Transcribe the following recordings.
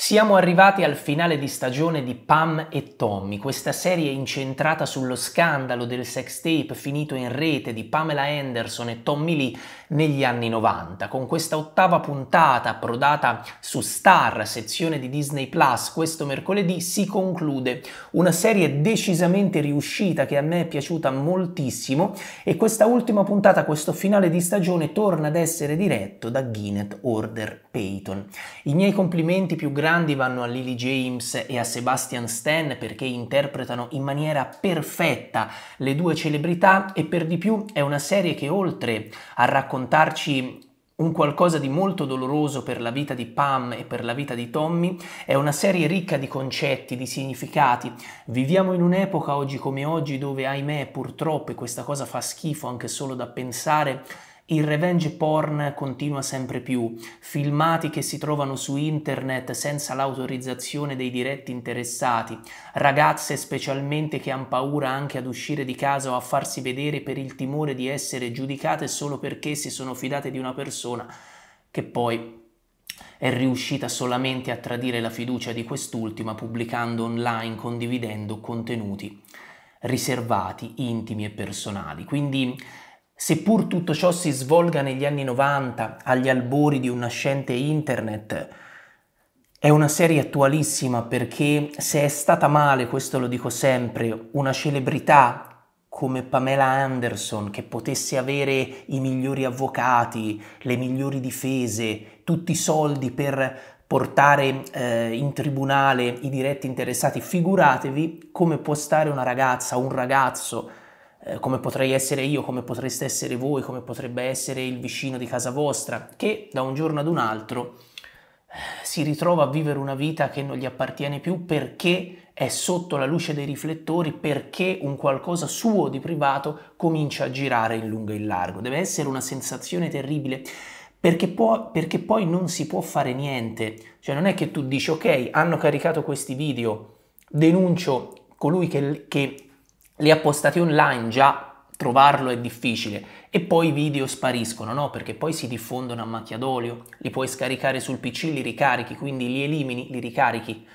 Siamo arrivati al finale di stagione di Pam e Tommy, questa serie incentrata sullo scandalo del sex tape finito in rete di Pamela Anderson e Tommy Lee negli anni 90. Con questa ottava puntata approdata su Star, sezione di Disney Plus, questo mercoledì si conclude una serie decisamente riuscita che a me è piaciuta moltissimo e questa ultima puntata, questo finale di stagione torna ad essere diretto da Gwyneth Order Payton. I miei complimenti più grandi grandi vanno a Lily James e a Sebastian Stan perché interpretano in maniera perfetta le due celebrità e per di più è una serie che oltre a raccontarci un qualcosa di molto doloroso per la vita di Pam e per la vita di Tommy, è una serie ricca di concetti, di significati. Viviamo in un'epoca oggi come oggi dove, ahimè, purtroppo, e questa cosa fa schifo anche solo da pensare, il revenge porn continua sempre più, filmati che si trovano su internet senza l'autorizzazione dei diretti interessati, ragazze specialmente che hanno paura anche ad uscire di casa o a farsi vedere per il timore di essere giudicate solo perché si sono fidate di una persona che poi è riuscita solamente a tradire la fiducia di quest'ultima pubblicando online, condividendo contenuti riservati, intimi e personali. Quindi Seppur tutto ciò si svolga negli anni 90, agli albori di un nascente internet, è una serie attualissima perché se è stata male, questo lo dico sempre, una celebrità come Pamela Anderson che potesse avere i migliori avvocati, le migliori difese, tutti i soldi per portare eh, in tribunale i diretti interessati, figuratevi come può stare una ragazza, un ragazzo eh, come potrei essere io, come potreste essere voi, come potrebbe essere il vicino di casa vostra, che da un giorno ad un altro eh, si ritrova a vivere una vita che non gli appartiene più perché è sotto la luce dei riflettori, perché un qualcosa suo di privato comincia a girare in lungo e in largo. Deve essere una sensazione terribile. Perché, può, perché poi non si può fare niente, cioè non è che tu dici ok, hanno caricato questi video, denuncio colui che, che le appostate online già trovarlo è difficile e poi i video spariscono, no? Perché poi si diffondono a macchia d'olio, li puoi scaricare sul PC, li ricarichi, quindi li elimini, li ricarichi,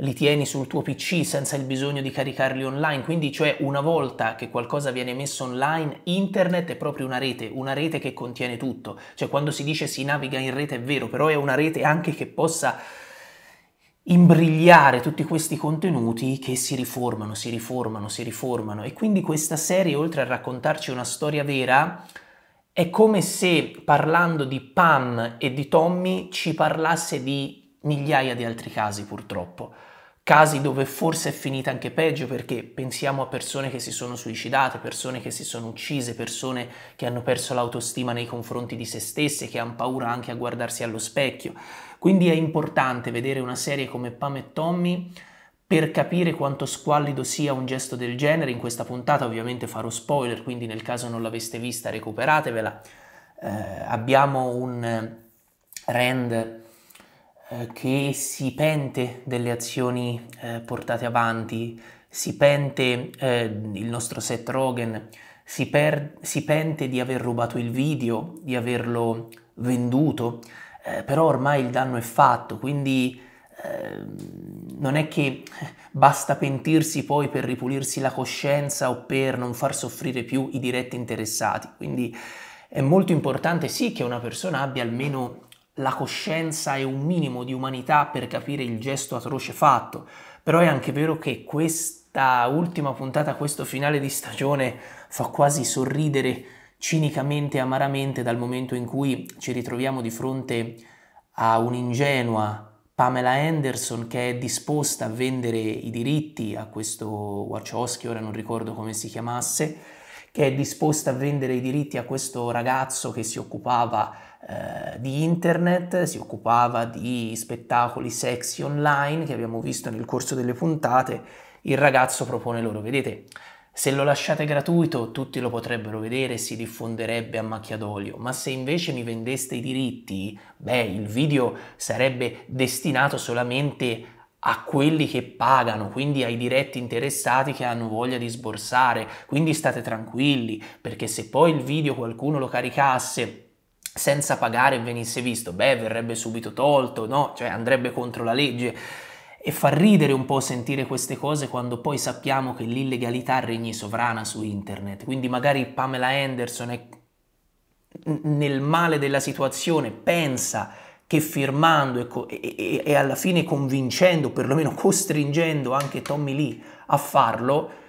li tieni sul tuo PC senza il bisogno di caricarli online, quindi cioè una volta che qualcosa viene messo online, internet è proprio una rete, una rete che contiene tutto, cioè quando si dice si naviga in rete è vero, però è una rete anche che possa imbrigliare tutti questi contenuti che si riformano, si riformano, si riformano. E quindi questa serie, oltre a raccontarci una storia vera, è come se parlando di Pam e di Tommy ci parlasse di migliaia di altri casi purtroppo casi dove forse è finita anche peggio perché pensiamo a persone che si sono suicidate, persone che si sono uccise, persone che hanno perso l'autostima nei confronti di se stesse, che hanno paura anche a guardarsi allo specchio. Quindi è importante vedere una serie come Pam e Tommy per capire quanto squallido sia un gesto del genere. In questa puntata ovviamente farò spoiler, quindi nel caso non l'aveste vista recuperatevela. Eh, abbiamo un eh, rend eh, che si pente delle azioni eh, portate avanti, si pente eh, il nostro Seth Rogen, si, per, si, pente di aver rubato il video, di averlo venduto, eh, però ormai il danno è fatto, quindi non è che basta pentirsi poi per ripulirsi la coscienza o per non far soffrire più i diretti interessati. Quindi è molto importante sì che una persona abbia almeno la coscienza e un minimo di umanità per capire il gesto atroce fatto, però è anche vero che questa ultima puntata, questo finale di stagione fa quasi sorridere cinicamente e amaramente dal momento in cui ci ritroviamo di fronte a un'ingenua Pamela Anderson che è disposta a vendere i diritti a questo Wachowski, ora non ricordo come si chiamasse, che è disposta a vendere i diritti a questo ragazzo che si occupava eh, di internet, si occupava di spettacoli sexy online che abbiamo visto nel corso delle puntate. Il ragazzo propone loro, vedete, se lo lasciate gratuito tutti lo potrebbero vedere si diffonderebbe a macchia d'olio, ma se invece mi vendeste i diritti, beh, il video sarebbe destinato solamente a a quelli che pagano, quindi ai diretti interessati che hanno voglia di sborsare, quindi state tranquilli, perché se poi il video qualcuno lo caricasse senza pagare e venisse visto, beh, verrebbe subito tolto, no? Cioè andrebbe contro la legge. E fa ridere un po' sentire queste cose quando poi sappiamo che l'illegalità regni sovrana su internet. Quindi magari Pamela Anderson è nel male della situazione, pensa che firmando e, co- e, e alla fine convincendo, perlomeno costringendo anche Tommy Lee a farlo,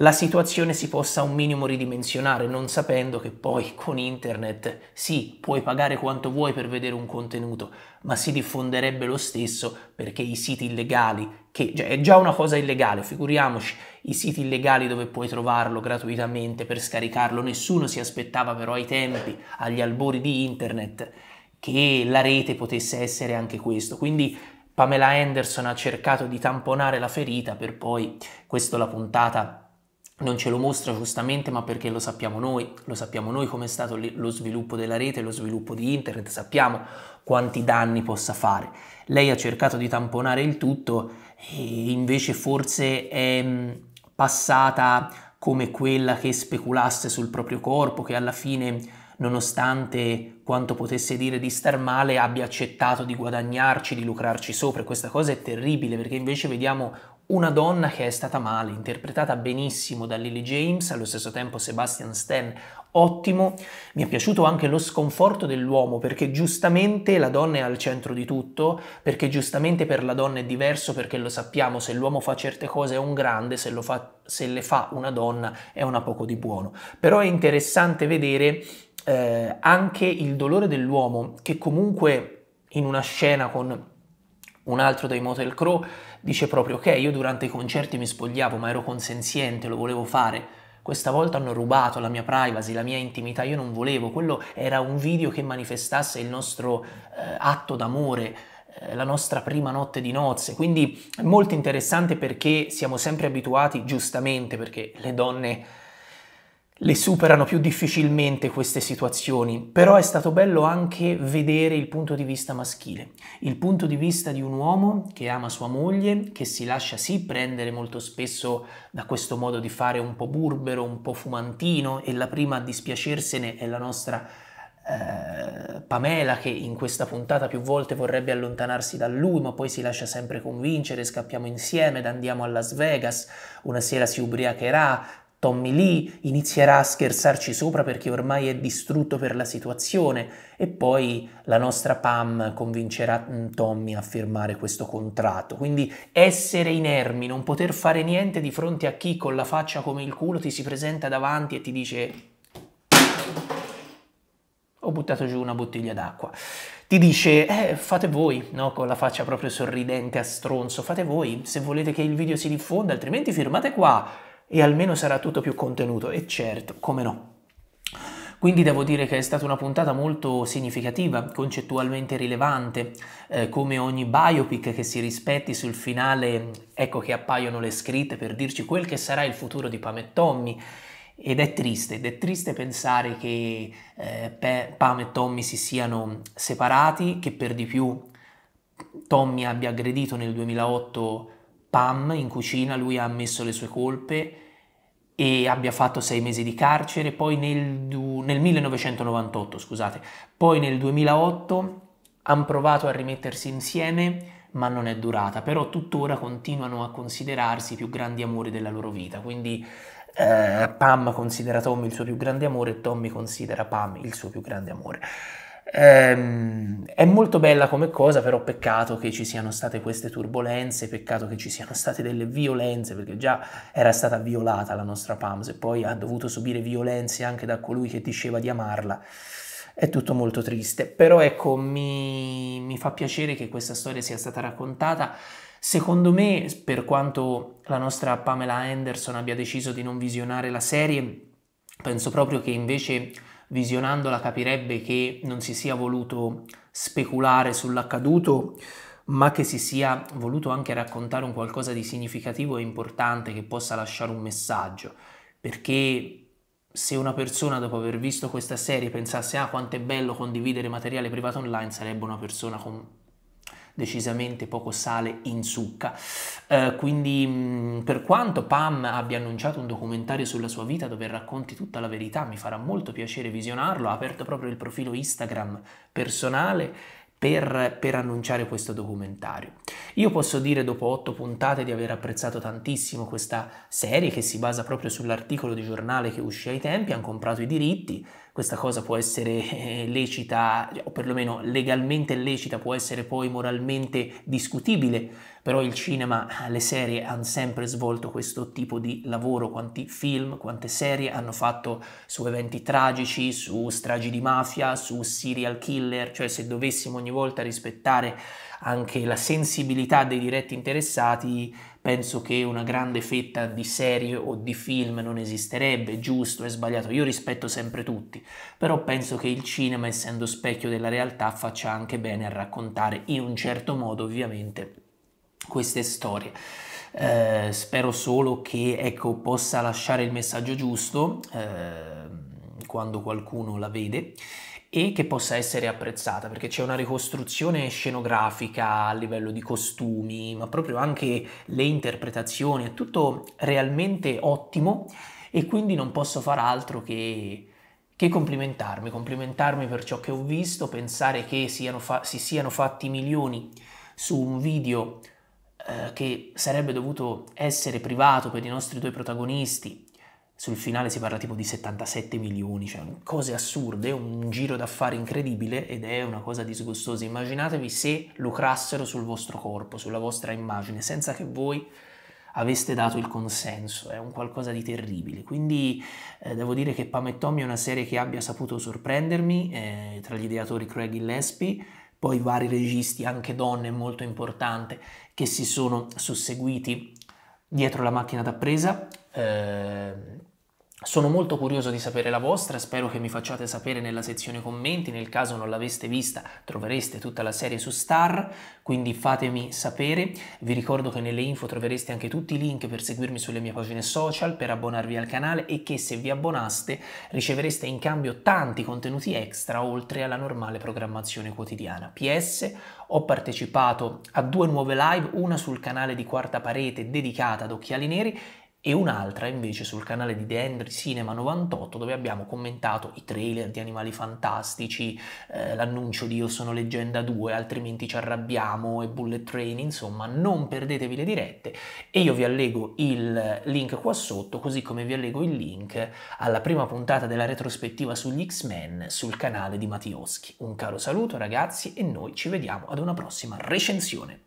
la situazione si possa un minimo ridimensionare, non sapendo che poi con internet sì, puoi pagare quanto vuoi per vedere un contenuto, ma si diffonderebbe lo stesso perché i siti illegali, che cioè, è già una cosa illegale, figuriamoci, i siti illegali dove puoi trovarlo gratuitamente per scaricarlo, nessuno si aspettava però ai tempi, agli albori di internet, che la rete potesse essere anche questo. Quindi Pamela Anderson ha cercato di tamponare la ferita per poi, questo la puntata non ce lo mostra giustamente, ma perché lo sappiamo noi, lo sappiamo noi come è stato lo sviluppo della rete, lo sviluppo di internet, sappiamo quanti danni possa fare. Lei ha cercato di tamponare il tutto e invece forse è mm, passata come quella che speculasse sul proprio corpo, che alla fine nonostante quanto potesse dire di star male, abbia accettato di guadagnarci, di lucrarci sopra. Questa cosa è terribile perché invece vediamo una donna che è stata male, interpretata benissimo da Lily James, allo stesso tempo Sebastian Stan, ottimo. Mi è piaciuto anche lo sconforto dell'uomo, perché giustamente la donna è al centro di tutto, perché giustamente per la donna è diverso, perché lo sappiamo, se l'uomo fa certe cose è un grande, se, fa, se le fa una donna è una poco di buono. Però è interessante vedere eh, anche il dolore dell'uomo, che comunque in una scena con un altro dei Motel Crow dice proprio ok, io durante i concerti mi spogliavo, ma ero consenziente, lo volevo fare. Questa volta hanno rubato la mia privacy, la mia intimità, io non volevo. Quello era un video che manifestasse il nostro eh, atto d'amore, eh, la nostra prima notte di nozze. Quindi è molto interessante perché siamo sempre abituati, giustamente, perché le donne le superano più difficilmente queste situazioni, però è stato bello anche vedere il punto di vista maschile, il punto di vista di un uomo che ama sua moglie, che si lascia sì prendere molto spesso da questo modo di fare un po' burbero, un po' fumantino e la prima a dispiacersene è la nostra eh, Pamela che in questa puntata più volte vorrebbe allontanarsi da lui ma poi si lascia sempre convincere, scappiamo insieme, andiamo a Las Vegas, una sera si ubriacherà, Tommy Lee inizierà a scherzarci sopra perché ormai è distrutto per la situazione e poi la nostra Pam convincerà mm, Tommy a firmare questo contratto. Quindi essere inermi, non poter fare niente di fronte a chi con la faccia come il culo ti si presenta davanti e ti dice ho buttato giù una bottiglia d'acqua. Ti dice, eh, fate voi, no? con la faccia proprio sorridente a stronzo, fate voi, se volete che il video si diffonda, altrimenti firmate qua e almeno sarà tutto più contenuto e certo, come no. Quindi devo dire che è stata una puntata molto significativa, concettualmente rilevante, eh, come ogni biopic che si rispetti sul finale, ecco che appaiono le scritte per dirci quel che sarà il futuro di Pam e Tommy. Ed è triste, ed è triste pensare che eh, Pam e Tommy si siano separati, che per di più Tommy abbia aggredito nel 2008 Pam in cucina, lui ha ammesso le sue colpe e abbia fatto sei mesi di carcere, poi nel, nel 1998, scusate, poi nel 2008 hanno provato a rimettersi insieme, ma non è durata, però tuttora continuano a considerarsi i più grandi amori della loro vita, quindi eh, Pam considera Tommy il suo più grande amore e Tommy considera Pam il suo più grande amore. Ehm, è molto bella come cosa, però peccato che ci siano state queste turbulenze, peccato che ci siano state delle violenze, perché già era stata violata la nostra Pams e poi ha dovuto subire violenze anche da colui che diceva di amarla. È tutto molto triste, però ecco, mi, mi fa piacere che questa storia sia stata raccontata. Secondo me, per quanto la nostra Pamela Anderson abbia deciso di non visionare la serie, penso proprio che invece visionandola capirebbe che non si sia voluto speculare sull'accaduto, ma che si sia voluto anche raccontare un qualcosa di significativo e importante che possa lasciare un messaggio, perché se una persona dopo aver visto questa serie pensasse ah quanto è bello condividere materiale privato online, sarebbe una persona con decisamente poco sale in zucca. Eh, quindi mh, per quanto Pam abbia annunciato un documentario sulla sua vita dove racconti tutta la verità, mi farà molto piacere visionarlo, ha aperto proprio il profilo Instagram personale per, per, annunciare questo documentario. Io posso dire dopo otto puntate di aver apprezzato tantissimo questa serie che si basa proprio sull'articolo di giornale che uscì ai tempi, hanno comprato i diritti, questa cosa può essere eh, lecita o perlomeno legalmente lecita, può essere poi moralmente discutibile, però il cinema, le serie hanno sempre svolto questo tipo di lavoro, quanti film, quante serie hanno fatto su eventi tragici, su stragi di mafia, su serial killer, cioè se dovessimo ogni volta rispettare anche la sensibilità dei diretti interessati, penso che una grande fetta di serie o di film non esisterebbe, giusto e sbagliato, io rispetto sempre tutti, però penso che il cinema, essendo specchio della realtà, faccia anche bene a raccontare in un certo modo, ovviamente, queste storie. Eh, spero solo che ecco, possa lasciare il messaggio giusto eh, quando qualcuno la vede e che possa essere apprezzata perché c'è una ricostruzione scenografica a livello di costumi, ma proprio anche le interpretazioni, è tutto realmente ottimo e quindi non posso far altro che, che complimentarmi, complimentarmi per ciò che ho visto, pensare che siano si siano fatti milioni su un video eh, che sarebbe dovuto essere privato per i nostri due protagonisti sul finale si parla tipo di 77 milioni, cioè cose assurde, un giro d'affari incredibile ed è una cosa disgustosa. Immaginatevi se lucrassero sul vostro corpo, sulla vostra immagine, senza che voi aveste dato il consenso, è un qualcosa di terribile. Quindi eh, devo dire che Pam e Tommy è una serie che abbia saputo sorprendermi, eh, tra gli ideatori Craig Gillespie, poi vari registi, anche donne molto importante, che si sono susseguiti dietro la macchina da presa. Eh, sono molto curioso di sapere la vostra, spero che mi facciate sapere nella sezione commenti, nel caso non l'aveste vista trovereste tutta la serie su Star, quindi fatemi sapere. Vi ricordo che nelle info trovereste anche tutti i link per seguirmi sulle mie pagine social, per abbonarvi al canale e che se vi abbonaste ricevereste in cambio tanti contenuti extra oltre alla normale programmazione quotidiana. PS, ho partecipato a due nuove live, una sul canale di Quarta Parete dedicata ad Occhiali Neri e un'altra invece sul canale di The Henry Cinema 98 dove abbiamo commentato i trailer di Animali Fantastici, eh, l'annuncio di Io sono leggenda 2, altrimenti ci arrabbiamo e Bullet Train, insomma non perdetevi le dirette e io vi allego il link qua sotto così come vi allego il link alla prima puntata della retrospettiva sugli X-Men sul canale di Mattioschi. Un caro saluto ragazzi e noi ci vediamo ad una prossima recensione.